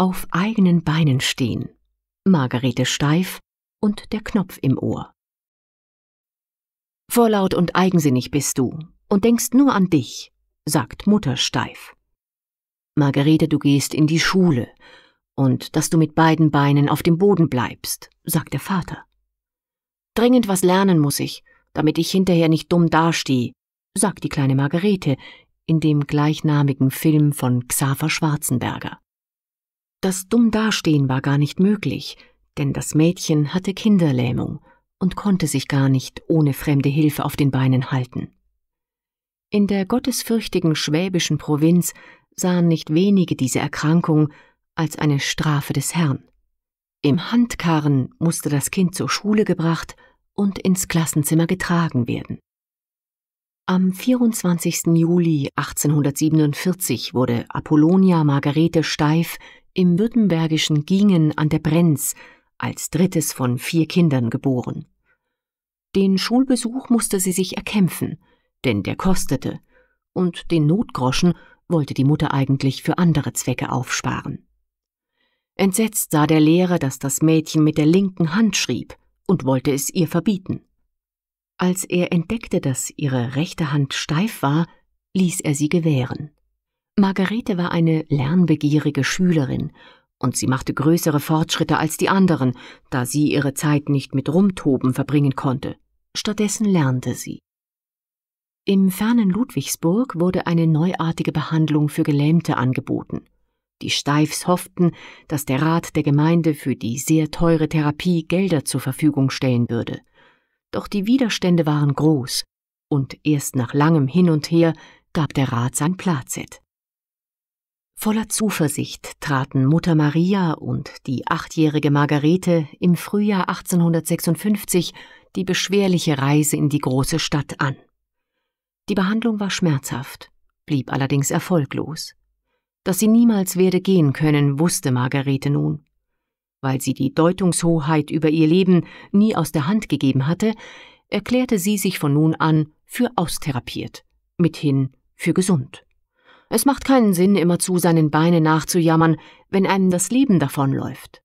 auf eigenen Beinen stehen, Margarete steif und der Knopf im Ohr. Vorlaut und eigensinnig bist du und denkst nur an dich, sagt Mutter steif. Margarete, du gehst in die Schule und dass du mit beiden Beinen auf dem Boden bleibst, sagt der Vater. Dringend was lernen muss ich, damit ich hinterher nicht dumm dastehe, sagt die kleine Margarete in dem gleichnamigen Film von Xaver Schwarzenberger. Das dumm dastehen war gar nicht möglich, denn das Mädchen hatte Kinderlähmung und konnte sich gar nicht ohne fremde Hilfe auf den Beinen halten. In der gottesfürchtigen schwäbischen Provinz sahen nicht wenige diese Erkrankung als eine Strafe des Herrn. Im Handkarren musste das Kind zur Schule gebracht und ins Klassenzimmer getragen werden. Am 24. Juli 1847 wurde Apollonia Margarete Steif im württembergischen Gingen an der Brenz als drittes von vier Kindern geboren. Den Schulbesuch musste sie sich erkämpfen, denn der kostete, und den Notgroschen wollte die Mutter eigentlich für andere Zwecke aufsparen. Entsetzt sah der Lehrer, dass das Mädchen mit der linken Hand schrieb und wollte es ihr verbieten. Als er entdeckte, dass ihre rechte Hand steif war, ließ er sie gewähren. Margarete war eine lernbegierige Schülerin, und sie machte größere Fortschritte als die anderen, da sie ihre Zeit nicht mit Rumtoben verbringen konnte. Stattdessen lernte sie. Im fernen Ludwigsburg wurde eine neuartige Behandlung für Gelähmte angeboten. Die Steifs hofften, dass der Rat der Gemeinde für die sehr teure Therapie Gelder zur Verfügung stellen würde. Doch die Widerstände waren groß, und erst nach langem Hin und Her gab der Rat sein Platzett. Voller Zuversicht traten Mutter Maria und die achtjährige Margarete im Frühjahr 1856 die beschwerliche Reise in die große Stadt an. Die Behandlung war schmerzhaft, blieb allerdings erfolglos. Dass sie niemals werde gehen können, wusste Margarete nun. Weil sie die Deutungshoheit über ihr Leben nie aus der Hand gegeben hatte, erklärte sie sich von nun an für austherapiert, mithin für gesund. Es macht keinen Sinn, immerzu seinen Beinen nachzujammern, wenn einem das Leben davonläuft.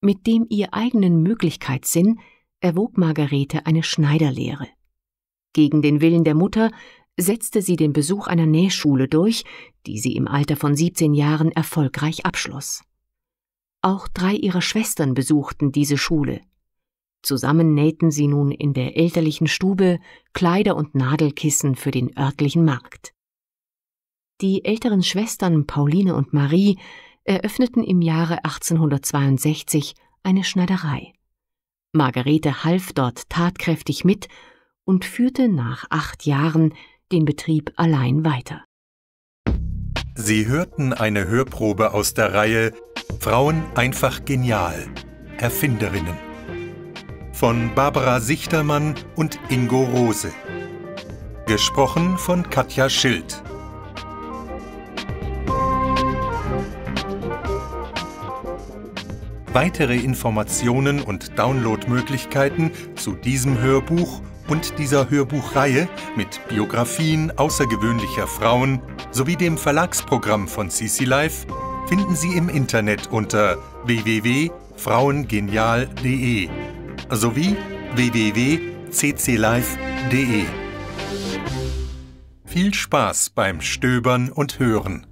Mit dem ihr eigenen Möglichkeitssinn erwog Margarete eine Schneiderlehre. Gegen den Willen der Mutter setzte sie den Besuch einer Nähschule durch, die sie im Alter von 17 Jahren erfolgreich abschloss. Auch drei ihrer Schwestern besuchten diese Schule. Zusammen nähten sie nun in der elterlichen Stube Kleider und Nadelkissen für den örtlichen Markt. Die älteren Schwestern Pauline und Marie eröffneten im Jahre 1862 eine Schneiderei. Margarete half dort tatkräftig mit und führte nach acht Jahren den Betrieb allein weiter. Sie hörten eine Hörprobe aus der Reihe Frauen einfach genial, Erfinderinnen von Barbara Sichtermann und Ingo Rose. Gesprochen von Katja Schild. Weitere Informationen und Downloadmöglichkeiten zu diesem Hörbuch und dieser Hörbuchreihe mit Biografien außergewöhnlicher Frauen sowie dem Verlagsprogramm von CC Life finden Sie im Internet unter www.frauengenial.de sowie www.cclife.de. Viel Spaß beim Stöbern und Hören!